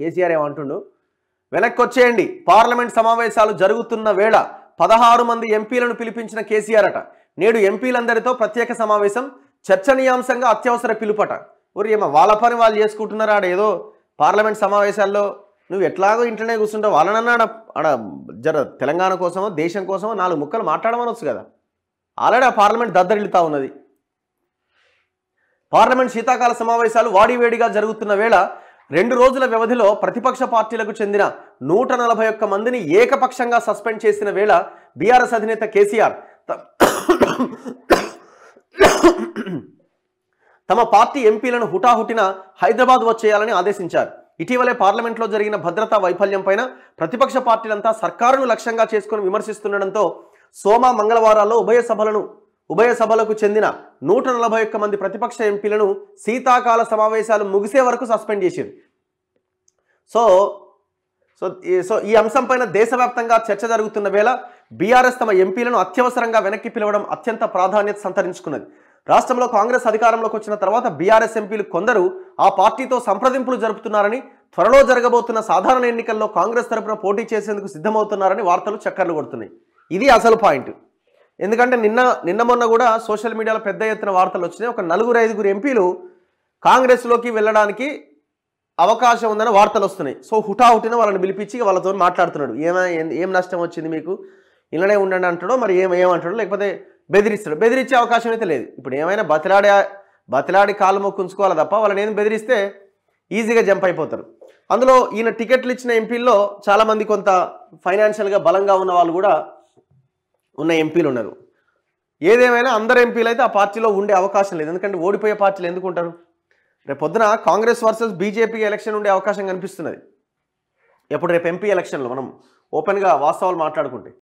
కేసీఆర్ ఏమంటుండు వెనక్కి వచ్చేయండి పార్లమెంట్ సమావేశాలు జరుగుతున్న వేళ పదహారు మంది ఎంపీలను పిలిపించిన కేసీఆర్ అట నేడు ఎంపీలందరితో ప్రత్యేక సమావేశం చర్చనీయాంశంగా అత్యవసర పిలుపట ఊరి ఏమో వాళ్ళ పని వాళ్ళు చేసుకుంటున్నారా ఆడ ఏదో పార్లమెంట్ సమావేశాల్లో నువ్వు ఎట్లాగో ఇంట్లోనే కూర్చుంటావు వాళ్ళనన్నా ఆడ ఆడ జర తెలంగాణ కోసమో దేశం కోసమో నాలుగు ముక్కలు మాట్లాడమనొచ్చు కదా ఆల్రెడీ ఆ పార్లమెంట్ దద్దరిల్లుతా ఉన్నది పార్లమెంట్ శీతాకాల సమావేశాలు వాడివేడిగా జరుగుతున్న వేళ రెండు రోజుల వ్యవధిలో ప్రతిపక్ష పార్టీలకు చెందిన నూట నలభై ఒక్క మందిని ఏకపక్షంగా సస్పెండ్ చేసిన వేళ బీఆర్ఎస్ అధినేత కేసీఆర్ తమ పార్టీ ఎంపీలను హుటాహుటిన హైదరాబాద్ వచ్చేయాలని ఆదేశించారు ఇటీవలే పార్లమెంట్లో జరిగిన భద్రతా వైఫల్యంపైన ప్రతిపక్ష పార్టీలంతా సర్కారును లక్ష్యంగా చేసుకుని విమర్శిస్తుండటంతో సోమ మంగళవారాల్లో ఉభయ సభలను ఉభయ సభలకు చెందిన నూట నలభై ఒక్క మంది ప్రతిపక్ష ఎంపీలను శీతాకాల సమావేశాలు ముగిసే వరకు సస్పెండ్ చేసింది సో సో సో ఈ అంశంపైన దేశవ్యాప్తంగా చర్చ జరుగుతున్న వేళ బీఆర్ఎస్ తమ ఎంపీలను అత్యవసరంగా వెనక్కి పిలవడం అత్యంత ప్రాధాన్యత సంతరించుకున్నది రాష్ట్రంలో కాంగ్రెస్ అధికారంలోకి వచ్చిన తర్వాత బీఆర్ఎస్ ఎంపీలు కొందరు ఆ పార్టీతో సంప్రదింపులు జరుపుతున్నారని త్వరలో జరగబోతున్న సాధారణ ఎన్నికల్లో కాంగ్రెస్ తరపున పోటీ చేసేందుకు సిద్ధమవుతున్నారని వార్తలు చక్కర్లు కొడుతున్నాయి ఇది అసలు పాయింట్ ఎందుకంటే నిన్న నిన్న మొన్న కూడా సోషల్ మీడియాలో పెద్ద ఎత్తున వార్తలు వచ్చినాయి ఒక నలుగురు ఐదుగురు ఎంపీలు కాంగ్రెస్లోకి వెళ్ళడానికి అవకాశం ఉందని వార్తలు వస్తున్నాయి సో హుటాహుటిన వాళ్ళని పిలిపించి వాళ్ళతో మాట్లాడుతున్నాడు ఏమైనా ఏం నష్టం వచ్చింది మీకు ఇలానే ఉండండి అంటాడో మరి ఏం ఏమంటాడో లేకపోతే బెదిరిస్తాడు బెదిరించే అవకాశం అయితే లేదు ఇప్పుడు ఏమైనా బతిలాడే బతిలాడి కాలు కుంచుకోవాలి తప్ప వాళ్ళని ఏం బెదిరిస్తే ఈజీగా జంప్ అయిపోతారు అందులో ఈయన టికెట్లు ఇచ్చిన ఎంపీల్లో చాలామంది కొంత ఫైనాన్షియల్గా బలంగా ఉన్న వాళ్ళు కూడా ఉన్న ఎంపీలు ఉన్నారు ఏదేమైనా అందరు ఎంపీలు అయితే ఆ పార్టీలో ఉండే అవకాశం లేదు ఎందుకంటే ఓడిపోయే పార్టీలు ఎందుకుంటారు రేపొద్దున కాంగ్రెస్ వర్సెస్ బీజేపీ ఎలక్షన్ ఉండే అవకాశం కనిపిస్తున్నది ఎప్పుడు రేపు ఎంపీ ఎలక్షన్లో మనం ఓపెన్గా వాస్తవాలు మాట్లాడుకుంటే